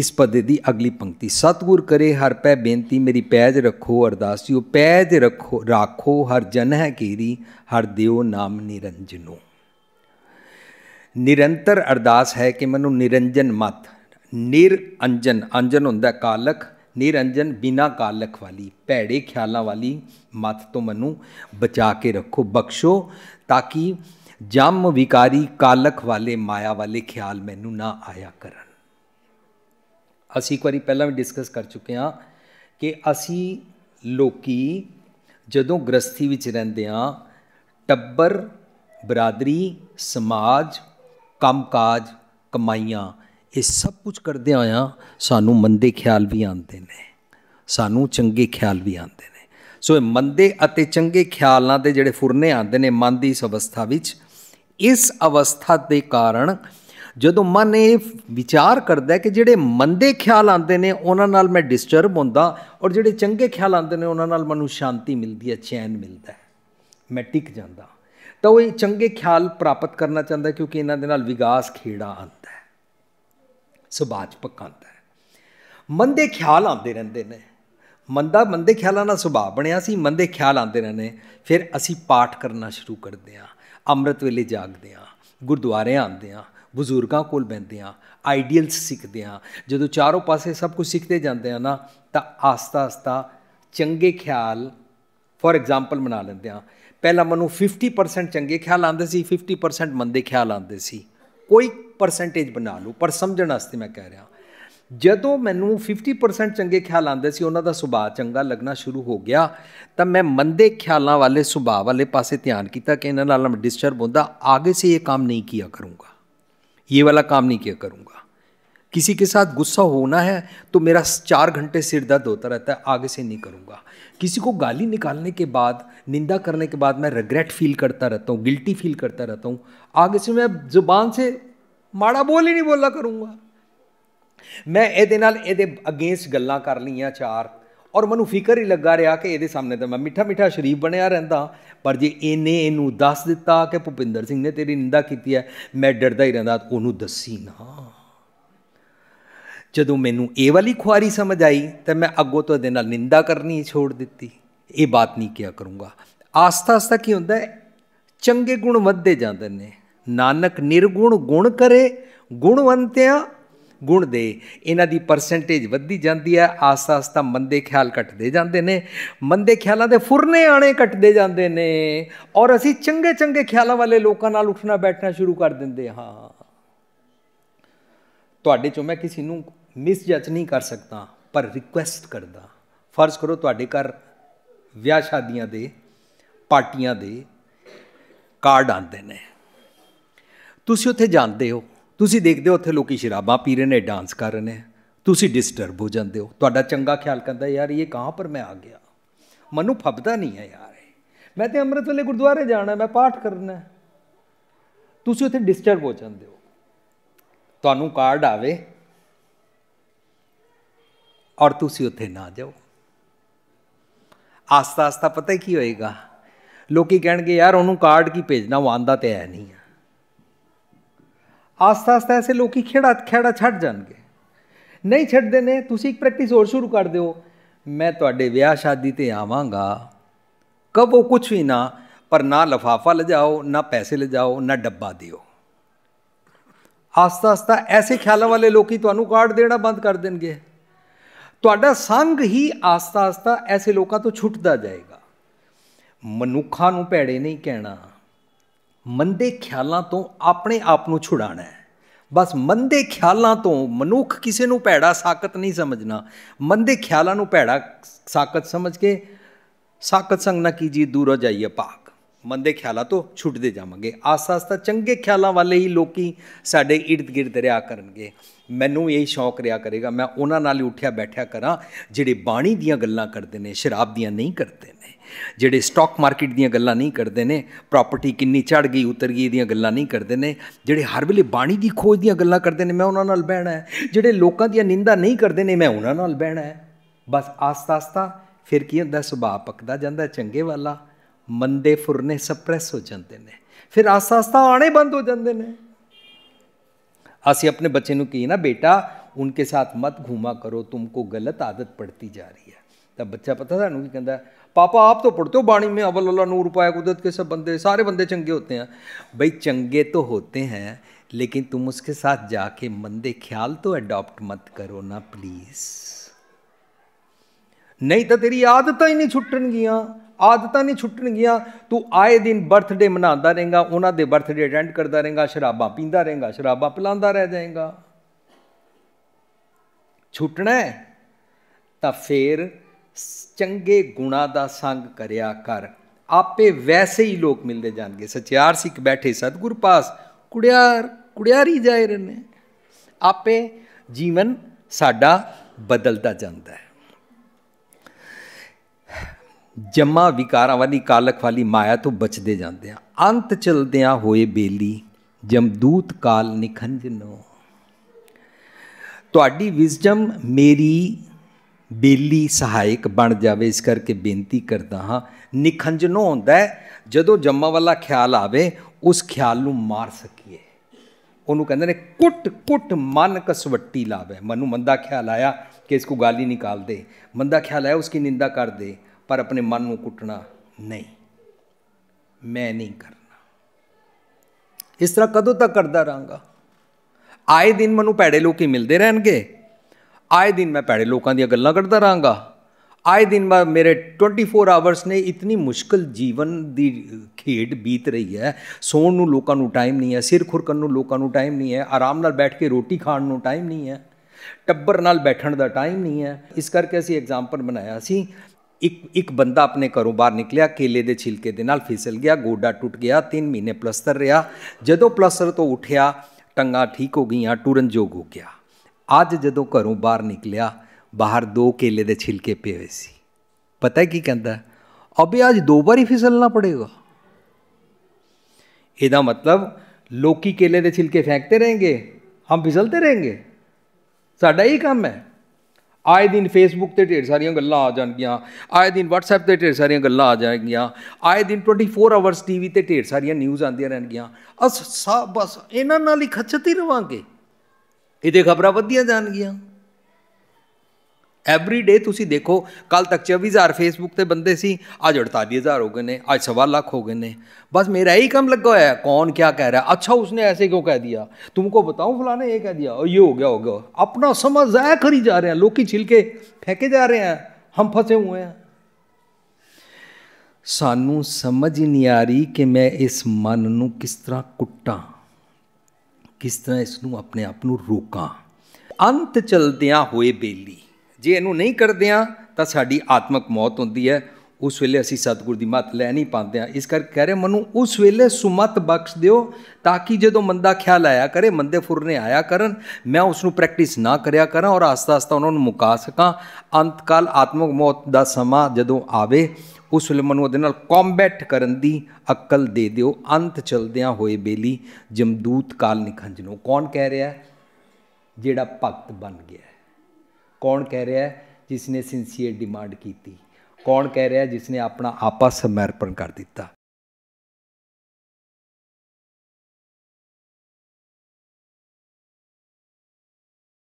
ਇਸ ਪਦੇ ਦੀ ਅਗਲੀ ਪੰਕਤੀ ਸਤਗੁਰ ਕਰੇ ਹਰ ਪੈ ਬੇਨਤੀ ਮੇਰੀ ਪੈਜ ਰੱਖੋ ਅਰਦਾਸਿਓ ਪੈਜ ਰੱਖੋ ਰਾਖੋ ਹਰ ਜਨ ਹੈ ਕੀਰੀ ਹਰ ਦਿਓ ਨਾਮ ਨਿਰੰਜਨੋ ਨਿਰੰਤਰ ਅਰਦਾਸ ਹੈ ਕਿ ਮੈਨੂੰ ਨਿਰੰਜਨ ਮਤ ਨਿਰੰਜਨ ਅੰਜਨ ਹੁੰਦਾ ਕਾਲਖ ਨਿਰੰਜਨ ਬਿਨਾ ਕਾਲਖ ਵਾਲੀ ਭੈੜੇ ਖਿਆਲਾਂ ਵਾਲੀ ਮਤ ਤੋਂ ਮੈਨੂੰ ਬਚਾ ਕੇ ਰੱਖੋ ਬਖਸ਼ੋ ਤਾਂ ਕਿ ਜਮ ਵਿਕਾਰੀ ਕਾਲਖ ਵਾਲੇ ਮਾਇਆ ਵਾਲੇ ਖਿਆਲ ਮੈਨੂੰ ਨਾ ਆਇਆ ਕਰਨ ਅਸੀਂ ਇੱਕ ਵਾਰੀ ਪਹਿਲਾਂ ਵੀ ਡਿਸਕਸ ਕਰ ਚੁੱਕੇ ਹਾਂ ਕਿ ਅਸੀਂ ਲੋਕੀ ਜਦੋਂ ਗ੍ਰਸਥੀ ਵਿੱਚ ਰਹਿੰਦੇ ਆ ਟੱਬਰ ਬਰਾਦਰੀ ਸਮਾਜ ਕੰਮਕਾਜ ਕਮਾਈਆਂ ਇਹ ਸਭ ਕੁਝ ਕਰਦੇ ਆਇਆ ਸਾਨੂੰ ਮੰਦੇ ਖਿਆਲ ਵੀ ਆਉਂਦੇ ਨੇ ਸਾਨੂੰ ਚੰਗੇ ਖਿਆਲ ਵੀ ਆਉਂਦੇ ਨੇ ਸੋ ਇਹ ਮੰਦੇ ਅਤੇ ਚੰਗੇ ਖਿਆਲਾਂ ਦੇ ਜਿਹੜੇ ਫੁਰਨੇ ਆਉਂਦੇ ਨੇ ਮਨ ਦੀ ਇਸ ਅਵਸਥਾ ਵਿੱਚ ਇਸ ਅਵਸਥਾ ਦੇ ਕਾਰਨ ਜਦੋਂ ਮਨ ਇਹ ਵਿਚਾਰ ਕਰਦਾ ਕਿ ਜਿਹੜੇ ਮੰਦੇ ਖਿਆਲ ਆਉਂਦੇ ਨੇ ਉਹਨਾਂ ਨਾਲ ਮੈਂ ਡਿਸਟਰਬ ਹੁੰਦਾ ਔਰ ਜਿਹੜੇ ਚੰਗੇ ਖਿਆਲ ਆਉਂਦੇ ਨੇ ਉਹਨਾਂ ਨਾਲ ਮੈਨੂੰ ਸ਼ਾਂਤੀ ਮਿਲਦੀ ਹੈ ਚੈਨ ਮਿਲਦਾ ਹੈ ਮੈਂ ਟਿਕ ਜਾਂਦਾ ਤਾਂ ਉਹ ਇਹ ਚੰਗੇ ਖਿਆਲ ਪ੍ਰਾਪਤ ਕਰਨਾ ਚਾਹੁੰਦਾ ਕਿਉਂਕਿ ਇਹਨਾਂ ਦੇ ਨਾਲ ਵਿਗਾਸ ਖੇੜਾ ਆਉਂਦਾ ਹੈ ਸੁਭਾਜ ਪੱਕਾਂਦਾ ਹੈ ਮੰਦੇ ਖਿਆਲ ਆਉਂਦੇ ਰਹਿੰਦੇ ਨੇ ਮੰਦਾ ਮੰਦੇ ਖਿਆਲਾਂ ਨਾਲ ਸੁਭਾਅ ਬਣਿਆ ਸੀ ਮੰਦੇ ਖਿਆਲ ਆਉਂਦੇ ਰਹਿੰਦੇ ਫਿਰ ਅਸੀਂ ਪਾਠ ਕਰਨਾ ਸ਼ੁਰੂ ਕਰਦੇ ਹਾਂ ਅੰਮ੍ਰਿਤ ਵੇਲੇ ਜਾਗਦੇ ਹਾਂ ਗੁਰਦੁਆਰੇ ਆਉਂਦੇ ਹਾਂ ਬਜ਼ੁਰਗਾਂ ਕੋਲ ਬੈਂਦੇ ਆ ਆਈਡੀਅਲਸ ਸਿੱਖਦੇ ਆ ਜਦੋਂ ਚਾਰੋਂ ਪਾਸੇ ਸਭ ਕੁਝ ਸਿੱਖਦੇ ਜਾਂਦੇ ਆ ਨਾ ਤਾਂ ਆਸਤਾ ਆਸਤਾ ਚੰਗੇ ਖਿਆਲ ਫੋਰ ਐਗਜ਼ਾਮਪਲ ਬਣਾ ਲੈਂਦੇ ਆ ਪਹਿਲਾਂ ਮੈਨੂੰ 50% ਚੰਗੇ ਖਿਆਲ ਆਉਂਦੇ ਸੀ 50% ਮੰਦੇ ਖਿਆਲ ਆਉਂਦੇ ਸੀ ਕੋਈ ਪਰਸੈਂਟੇਜ ਬਣਾ ਲਓ ਪਰ ਸਮਝਣ ਵਾਸਤੇ ਮੈਂ ਕਹਿ ਰਿਹਾ ਜਦੋਂ ਮੈਨੂੰ 50% ਚੰਗੇ ਖਿਆਲ ਆਉਂਦੇ ਸੀ ਉਹਨਾਂ ਦਾ ਸੁਭਾਅ ਚੰਗਾ ਲੱਗਣਾ ਸ਼ੁਰੂ ਹੋ ਗਿਆ ਤਾਂ ਮੈਂ ਮੰਦੇ ਖਿਆਲਾਂ ਵਾਲੇ ਸੁਭਾਅ ਵਾਲੇ ਪਾਸੇ ਧਿਆਨ ਕੀਤਾ ਕਿ ਇਹਨਾਂ ਨਾਲ ਮੈਂ ਡਿਸਟਰਬ ਹੁੰਦਾ ਆਗੇ ਸੇ ਇਹ ਕੰਮ ਨਹੀਂ ਕੀਆ ਕਰੂੰਗਾ ये वाला काम नहीं किया करूँगा किसी के साथ गुस्सा होना है तो मेरा चार घंटे सिर दर्द होता रहता है आगे से नहीं करूँगा किसी को गाली निकालने के बाद निंदा करने के बाद मैं रिग्रेट फील करता रहता हूँ गिल्टी फील करता रहता हूँ आगे से मैं जुबान से माड़ा बोल ही नहीं बोला करूँगा मैं ये अगेंस्ट गल् कर लिया चार ਔਰ ਮੈਨੂੰ ਫਿਕਰ ਹੀ ਲੱਗਾ ਰਿਹਾ ਕਿ ਇਹਦੇ ਸਾਹਮਣੇ ਤਾਂ ਮੈਂ ਮਿੱਠਾ ਮਿੱਠਾ ਸ਼ਰੀਫ ਬਣਿਆ ਰਹਿੰਦਾ ਪਰ ਜੇ ਇਹਨੇ ਇਹਨੂੰ ਦੱਸ ਦਿੱਤਾ ਕਿ ਭੁਪਿੰਦਰ ਸਿੰਘ ਨੇ ਤੇਰੀ ਨਿੰਦਾ ਕੀਤੀ ਹੈ ਮੈਂ ਡਰਦਾ ਹੀ ਰਹਿੰਦਾ ਉਹਨੂੰ ਦੱਸੀ ਨਾ ਜਦੋਂ ਮੈਨੂੰ ਇਹ ਵਾਲੀ ਖੁਆਰੀ ਸਮਝ ਆਈ ਤਾਂ ਮੈਂ ਅੱਗੋਂ ਤੋਂ ਇਹਦੇ ਨਾਲ ਨਿੰਦਾ ਕਰਨੀ ਛੋੜ ਦਿੱਤੀ ਇਹ ਬਾਤ ਨਹੀਂ ਕਿਆ ਕਰੂੰਗਾ ਆਸਤਾ ਆਸਤਾ ਕੀ ਹੁੰਦਾ ਹੈ ਚੰਗੇ ਗੁਣ ਵੱਧਦੇ ਜਾਂਦੇ ਨੇ ਨਾਨਕ ਨਿਰਗੁਣ ਗੁਣ ਕਰੇ ਗੁਣਵੰਤਿਆਂ ਗੁਣ ਦੇ ਇਹਨਾਂ ਦੀ ਪਰਸੈਂਟੇਜ ਵੱਧਦੀ ਜਾਂਦੀ ਹੈ ਆਸਤਾ-ਆਸਤਾ ਮੰਦੇ ਖਿਆਲ ਘਟਦੇ ਜਾਂਦੇ ਨੇ ਮੰਦੇ ਖਿਆਲਾਂ ਦੇ ਫੁਰਨੇ ਆਣੇ ਘਟਦੇ ਜਾਂਦੇ ਨੇ ਔਰ ਅਸੀਂ ਚੰਗੇ-ਚੰਗੇ ਖਿਆਲਾਂ ਵਾਲੇ ਲੋਕਾਂ ਨਾਲ ਉੱਠਣਾ ਬੈਠਣਾ ਸ਼ੁਰੂ ਕਰ ਦਿੰਦੇ ਹਾਂ ਤੁਹਾਡੇ ਚੋਂ ਮੈਂ ਕਿਸੇ ਨੂੰ ਮਿਸਜਜ ਨਹੀਂ ਕਰ ਸਕਦਾ ਪਰ ਰਿਕੁਐਸਟ ਕਰਦਾ ਫਰਜ਼ ਕਰੋ ਤੁਹਾਡੇ ਘਰ ਵਿਆਹ ਸ਼ਾਦੀਆਂ ਦੇ ਪਾਰਟੀਆਂ ਦੇ ਕਾਰਡ ਆਉਂਦੇ ਨੇ ਤੁਸੀਂ ਉੱਥੇ ਜਾਂਦੇ ਹੋ ਤੁਸੀਂ ਦੇਖਦੇ ਹੋ ਉੱਥੇ ਲੋਕੀ ਸ਼ਰਾਬਾਂ ਪੀ ਰਹੇ ਨੇ ਡਾਂਸ ਕਰ ਰਹੇ ਨੇ ਤੁਸੀਂ ਡਿਸਟਰਬ ਹੋ ਜਾਂਦੇ ਹੋ ਤੁਹਾਡਾ ਚੰਗਾ ਖਿਆਲ ਕਰਦਾ ਯਾਰ ਇਹ ਕਹਾਂ ਪਰ ਮੈਂ ਆ ਗਿਆ ਮਨ ਨੂੰ ਫੱਬਦਾ ਨਹੀਂ ਹੈ ਯਾਰ ਮੈਂ ਤੇ ਅੰਮ੍ਰਿਤ ਵੇਲੇ ਗੁਰਦੁਆਰੇ ਜਾਣਾ ਮੈਂ ਪਾਠ ਕਰਨਾ ਤੁਸੀਂ ਉੱਥੇ ਡਿਸਟਰਬ ਹੋ ਜਾਂਦੇ ਹੋ ਤੁਹਾਨੂੰ ਕਾਰਡ ਆਵੇ ਔਰ ਤੁਸੀਂ ਉੱਥੇ ਨਾ ਜਾਓ ਆਸਤਾ ਆਸਤਾ ਪਤਾ ਕੀ ਹੋਏਗਾ ਲੋਕੀ ਕਹਿਣਗੇ ਯਾਰ ਉਹਨੂੰ ਕਾਰਡ ਕੀ ਭੇਜਣਾ ਉਹ ਆਂਦਾ ਤੇ ਹੈ ਨਹੀਂ ਆਸਤਾ ਆਸਤਾ ਐਸੇ ਲੋਕੀ ਖੇੜਾ ਖੇੜਾ ਛੱਡ ਜਾਣਗੇ ਨਹੀਂ ਛੱਡਦੇ ਨੇ ਤੁਸੀਂ ਇੱਕ ਪ੍ਰੈਕਟਿਸ ਹੋਰ ਸ਼ੁਰੂ ਕਰ ਦਿਓ ਮੈਂ ਤੁਹਾਡੇ ਵਿਆਹ ਸ਼ਾਦੀ ਤੇ ਆਵਾਂਗਾ ਕਬੋ ਕੁਛ ਵੀ ਨਾ ਪਰ ਨਾ ਲਫਾਫਾ ਲਜਾਓ ਨਾ ਪੈਸੇ ਲਜਾਓ ਨਾ ਡੱਬਾ ਦਿਓ ਆਸਤਾ ਆਸਤਾ ਐਸੇ ਖਿਆਲਾਂ ਵਾਲੇ ਲੋਕੀ ਤੁਹਾਨੂੰ ਕਾਰਡ ਦੇਣਾ ਬੰਦ ਕਰ ਦੇਣਗੇ ਤੁਹਾਡਾ ਸੰਗ ਹੀ ਆਸਤਾ ਆਸਤਾ ਐਸੇ ਲੋਕਾਂ ਤੋਂ ਛੁੱਟਦਾ ਜਾਏਗਾ ਮਨੁੱਖਾਂ ਨੂੰ ਭੈੜੇ ਨਹੀਂ ਕਹਿਣਾ ਮੰਦੇ ਖਿਆਲਾਂ ਤੋਂ ਆਪਣੇ ਆਪ ਨੂੰ ਛੁਡਾਣਾ ਹੈ ਬਸ ਮੰਦੇ ਖਿਆਲਾਂ ਤੋਂ ਮਨੁੱਖ ਕਿਸੇ ਨੂੰ ਭੈੜਾ ਸਾਕਤ ਨਹੀਂ ਸਮਝਣਾ ਮੰਦੇ ਖਿਆਲਾਂ ਨੂੰ ਭੈੜਾ ਸਾਕਤ ਸਮਝ ਕੇ ਸਾਕਤ ਸੰਗ ਨਾ ਕੀਜੀ ਦੂਰ ਜਾਈਏ ਪਾਕ ਮੰਦੇ ਖਿਆਲਾਂ ਤੋਂ ਛੁੱਟਦੇ ਜਾਵਾਂਗੇ ਆਸਾਸ ਆਸਤਾ ਚੰਗੇ ਖਿਆਲਾਂ ਵਾਲੇ ਹੀ ਲੋਕੀ ਸਾਡੇ ਇਰਦ ਗਿਰਦ ਰਿਆ ਕਰਨਗੇ ਮੈਨੂੰ ਇਹ ਸ਼ੌਕ ਰਿਆ ਕਰੇਗਾ ਮੈਂ ਉਹਨਾਂ ਨਾਲ ਹੀ ਉੱਠਿਆ ਬੈਠਿਆ ਕਰਾਂ ਜਿਹੜੇ ਬਾਣੀ ਦੀਆਂ ਗੱਲਾਂ ਕਰਦੇ ਨੇ ਸ਼ਰਾਬ ਦੀਆਂ ਨਹੀਂ ਕਰਦੇ ਜਿਹੜੇ ਸਟਾਕ ਮਾਰਕੀਟ ਦੀਆਂ ਗੱਲਾਂ ਨਹੀਂ ਕਰਦੇ ਨੇ ਪ੍ਰਾਪਰਟੀ ਕਿੰਨੀ ਚੜ ਗਈ ਉਤਰ ਗਈ ਦੀਆਂ ਗੱਲਾਂ ਨਹੀਂ ਕਰਦੇ ਨੇ ਜਿਹੜੇ ਹਰ ਵੇਲੇ ਬਾਣੀ ਦੀ ਖੋਜ ਦੀਆਂ ਗੱਲਾਂ ਕਰਦੇ ਨੇ ਮੈਂ ਉਹਨਾਂ ਨਾਲ ਬਹਿਣਾ ਹੈ ਜਿਹੜੇ ਲੋਕਾਂ ਦੀਆਂ ਨਿੰਦਾ ਨਹੀਂ ਕਰਦੇ ਨੇ ਮੈਂ ਉਹਨਾਂ ਨਾਲ ਬਹਿਣਾ ਹੈ ਬਸ ਆਸਤਾ-ਆਸਤਾ ਫਿਰ ਕੀ ਹੁੰਦਾ ਸੁਭਾਅ ਪੱਕਦਾ ਜਾਂਦਾ ਚੰਗੇ ਵਾਲਾ ਮੰਦੇ ਫੁਰਨੇ ਸਪਰੈਸ ਹੋ ਜਾਂਦੇ ਨੇ ਫਿਰ ਆਸਤਾ-ਆਸਤਾ ਆਣੇ ਬੰਦ ਹੋ ਜਾਂਦੇ ਨੇ ਅਸੀਂ ਆਪਣੇ ਬੱਚੇ ਨੂੰ ਕੀ ਨਾ ਬੇਟਾ ਉਨਕੇ ਸਾਥ ਮਤ ਘੂਮਾ ਕਰੋ ਤੁਮਕੋ ਗਲਤ ਆਦਤ ਪੜਤੀ ਜਾ ਰਹੀ ਹੈ ਤਾਂ ਬੱਚਾ ਪਤਾ ਸਾਨੂੰ ਕੀ ਕਹਿੰਦਾ पापा आप तो पढ़ते हो बाणी में अवल अल्लाह नूर पाया कुदरत के सब बंदे सारे बंदे चंगे होते हैं भाई चंगे तो होते हैं लेकिन तुम उसके साथ जाके मंदे ख्याल तो अडॉप्ट मत करो ना प्लीज़ नहीं तो तेरी आदत ही नहीं ਛੁੱਟਣਗੀਆਂ ਆਦਤਾਂ ਨਹੀਂ ਛੁੱਟਣਗੀਆਂ तू आए दिन बर्थडे ਮਨਾਉਂਦਾ ਰਹੇਗਾ उन्होंने बर्थडे अटेंड करता ਕਰਦਾ शराबा ਸ਼ਰਾਬਾਂ रहेगा शराबा पिला रह जाएगा ਜਾਏਗਾ है तो फिर ਚੰਗੇ ਗੁਣਾ ਦਾ ਸੰਗ ਕਰਿਆ ਕਰ ਆਪੇ ਵੈਸੇ ਹੀ ਲੋਕ ਮਿਲਦੇ ਜਾਣਗੇ ਸਚਿਆਰ ਸਿੱਖ ਬੈਠੇ ਸਤਗੁਰ ਪਾਸ ਕੁੜਿਆਰ ਕੁੜਿਆਰੀ ਜਾਏ ਨੇ ਆਪੇ ਜੀਵਨ ਸਾਡਾ ਬਦਲਦਾ ਜਾਂਦਾ ਹੈ ਜਮਾ ਵਿਕਾਰਾਂ ਵਾਲੀ ਕਾਲਖ ਵਾਲੀ ਮਾਇਆ ਤੋਂ ਬਚਦੇ ਜਾਂਦੇ ਆ ਅੰਤ ਚਲਦਿਆਂ ਹੋਏ ਬੇਲੀ ਜਮਦੂਤ ਕਾਲ ਨਿਖੰਜਨੋ ਤੁਹਾਡੀ ਵਿਜ਼ਡਮ ਮੇਰੀ ਬੇਲੀ ਸਹਾਇਕ ਬਣ ਜਾਵੇ ਇਸ ਕਰਕੇ ਬੇਨਤੀ ਕਰਦਾ ਹਾਂ ਨਿਖੰਜਨੋ ਹੁੰਦਾ ਜਦੋਂ ਜੰਮਾ ਵਾਲਾ ਖਿਆਲ ਆਵੇ ਉਸ ਖਿਆਲ ਨੂੰ ਮਾਰ ਸਕੀਏ ਉਹਨੂੰ ਕਹਿੰਦੇ ਨੇ ਕੁੱਟ ਕੁੱਟ ਮਨ ਕਸਵੱਟੀ ਲਾਵੇ ਮਨ ਨੂੰ ਮੰਦਾ ਖਿਆਲ ਆਇਆ ਕਿ ਇਸ ਕੋ ਗਾਲੀ ਨਿਕਾਲ ਦੇ ਮੰਦਾ ਖਿਆਲ ਆਇਆ ਉਸकी ਨਿੰਦਾ ਕਰ ਦੇ ਪਰ ਆਪਣੇ ਮਨ ਨੂੰ ਕੁੱਟਣਾ ਨਹੀਂ ਮੈਂ ਨਹੀਂ ਕਰਨਾ ਇਸ ਤਰ੍ਹਾਂ ਕਦੋਂ ਤੱਕ ਕਰਦਾ ਰਾਂਗਾ ਆਏ ਦਿਨ ਮਨੂੰ ਪੈੜੇ ਲੋਕ ਹੀ ਮਿਲਦੇ ਰਹਿਣਗੇ ਆਏ ਦਿਨ ਮੈਂ ਭੈੜੇ ਲੋਕਾਂ ਦੀਆਂ ਗੱਲਾਂ ਕੱਢਦਾ ਰਹਾਂਗਾ ਆਏ ਦਿਨ ਮੇਰੇ 24 ਆਵਰਸ ਨੇ ਇਤਨੀ ਮੁਸ਼ਕਲ ਜੀਵਨ ਦੀ ਖੇਡ ਬੀਤ ਰਹੀ ਹੈ ਸੌਣ ਨੂੰ ਲੋਕਾਂ ਨੂੰ ਟਾਈਮ ਨਹੀਂ ਹੈ ਸਿਰ ਖੁਰਕਣ ਨੂੰ ਲੋਕਾਂ ਨੂੰ ਟਾਈਮ ਨਹੀਂ ਹੈ ਆਰਾਮ ਨਾਲ ਬੈਠ ਕੇ ਰੋਟੀ ਖਾਣ ਨੂੰ ਟਾਈਮ ਨਹੀਂ ਹੈ ਟੱਬਰ ਨਾਲ ਬੈਠਣ ਦਾ ਟਾਈਮ ਨਹੀਂ ਹੈ ਇਸ ਕਰਕੇ ਅਸੀਂ ਐਗਜ਼ਾਮਪਲ ਬਣਾਇਆ ਸੀ ਇੱਕ ਇੱਕ ਬੰਦਾ ਆਪਣੇ ਘਰੋਂ ਬਾਹਰ ਨਿਕਲਿਆ ਕੇਲੇ ਦੇ ਛਿਲਕੇ ਦੇ ਨਾਲ ਫਿਸਲ ਗਿਆ ਗੋਡਾ ਟੁੱਟ ਗਿਆ 3 ਮਹੀਨੇ ਪਲਸਤਰ ਰਿਹਾ ਜਦੋਂ ਪਲਸਤਰ ਤੋਂ ਉੱਠਿਆ ਟੰਗਾ ਠੀਕ ਹੋ ਗਈਆਂ ਟੁਰਨ ਜੋਗ ਹੋ ਗਿਆ ਅੱਜ ਜਦੋਂ ਘਰੋਂ ਬਾਹਰ ਨਿਕਲਿਆ ਬਾਹਰ ਦੋ ਕੇਲੇ ਦੇ ਛਿਲਕੇ ਪਏ ਹੋਏ ਸੀ ਪਤਾ ਕੀ ਕਹਿੰਦਾ ਅਬੇ ਅੱਜ ਦੋ ਵਾਰੀ ਫਿਸਲਣਾ ਪੜੇਗਾ ਇਹਦਾ ਮਤਲਬ ਲੋਕੀ ਕੇਲੇ ਦੇ ਛਿਲਕੇ ਫੈਂਕਤੇ ਰਹਿਣਗੇ ਹਮ ਫਿਸਲਤੇ ਰਹਿਣਗੇ ਸਾਡਾ ਹੀ ਕੰਮ ਹੈ ਆਏ ਦਿਨ ਫੇਸਬੁੱਕ ਤੇ ਢੇਰ ਸਾਰੀਆਂ ਗੱਲਾਂ ਆ ਜਾਣਗੀਆਂ ਆਏ ਦਿਨ WhatsApp ਤੇ ਢੇਰ ਸਾਰੀਆਂ ਗੱਲਾਂ ਆ ਜਾਣਗੀਆਂ ਆਏ ਦਿਨ 24 ਆਵਰਸ ਟੀਵੀ ਤੇ ਢੇਰ ਸਾਰੀਆਂ ਨਿਊਜ਼ ਆਉਂਦੀਆਂ ਰਹਿਣਗੀਆਂ ਅਸ ਬਸ ਇਹਨਾਂ ਨਾਲ ਹੀ ਖੱਚਤ ਹੀ ਰਵਾਂਗੇ ਇਹ ਤੇ ਖਬਰਾਂ ਵਧੀਆਂ ਜਾਣਗੀਆਂ ਐਵਰੀ ਡੇ ਤੁਸੀਂ ਦੇਖੋ ਕੱਲ ਤੱਕ 24000 ਫੇਸਬੁੱਕ ਤੇ ਬੰਦੇ ਸੀ ਅੱਜ 48000 ਹੋ ਗਏ ਨੇ ਅੱਜ सवा लाख हो गए ने बस मेरा ही काम लगा हुआ है कौन क्या कह रहा है अच्छा उसने ऐसे क्यों कह दिया तुमको बताऊं फलाने ये कह दिया और ये हो गया हो गया अपना समझ जाया करी जा रहे हैं लोग छिलके फेंके जा रहे हैं हम फंसे हुए हैं ਸਾਨੂੰ ਸਮਝ ਨਹੀਂ ਆ ਰਹੀ ਕਿ ਮੈਂ ਇਸ ਮਨ ਨੂੰ ਕਿਸ ਤਰ੍ਹਾਂ ਕੁੱਟਾਂ ਕਿਸ ਤਰ੍ਹਾਂ ਇਸ ਨੂੰ ਆਪਣੇ ਆਪ ਨੂੰ ਰੋਕਾਂ ਅੰਤ ਚਲਦਿਆਂ ਹੋਏ ਬੇਲੀ ਜੇ ਇਹਨੂੰ ਨਹੀਂ ਕਰਦਿਆਂ ਤਾਂ ਸਾਡੀ ਆਤਮਕ ਮੌਤ ਹੁੰਦੀ ਹੈ ਉਸ ਵੇਲੇ ਅਸੀਂ ਸਤਿਗੁਰ ਦੀ ਮੱਤ ਲੈ ਨਹੀਂ ਪਾਉਂਦੇ ਆ ਇਸ ਕਰਕੇ ਕਹਿ ਰਹੇ ਮਨੂੰ ਉਸ ਵੇਲੇ ਸੁਮਤ ਬਖਸ਼ ਦਿਓ ਤਾਂ ਕਿ ਜਦੋਂ ਮੰਦਾ ਖਿਆਲ ਆਇਆ ਕਰੇ ਮੰਦੇ ਫੁਰਨੇ ਆਇਆ ਕਰਨ ਮੈਂ ਉਸ ਨੂੰ ਪ੍ਰੈਕਟਿਸ ਨਾ ਕਰਿਆ ਕਰਾਂ ਔਰ ਆਸਤਾ ਆਸਤਾ ਉਹਨਾਂ ਨੂੰ ਮੁਕਾ ਸਕਾਂ ਅੰਤਕਾਲ ਆਤਮਕ ਮੌਤ ਦਾ ਸਮਾਂ ਜਦੋਂ ਆਵੇ ਉਸ ਸੁਲਮਨ ਨੂੰ ਉਹਦੇ ਨਾਲ ਕੰਬੈਟ ਕਰਨ ਦੀ ਅਕਲ ਦੇ ਦਿਓ ਅੰਤ ਚਲਦਿਆਂ ਹੋਏ ਬੇਲੀ ਜਮਦੂਤ ਕਾਲ ਨਿਖੰਜ ਨੂੰ ਕੌਣ ਕਹਿ ਰਿਹਾ ਜਿਹੜਾ ਭਗਤ ਬਣ ਗਿਆ ਕੌਣ ਕਹਿ ਰਿਹਾ ਜਿਸ ਨੇ ਸਿੰਸੀਅਰ ਡਿਮਾਂਡ ਕੀਤੀ ਕੌਣ ਕਹਿ ਰਿਹਾ ਜਿਸ ਨੇ ਆਪਣਾ ਆਪਾ ਸਮਰਪਣ ਕਰ ਦਿੱਤਾ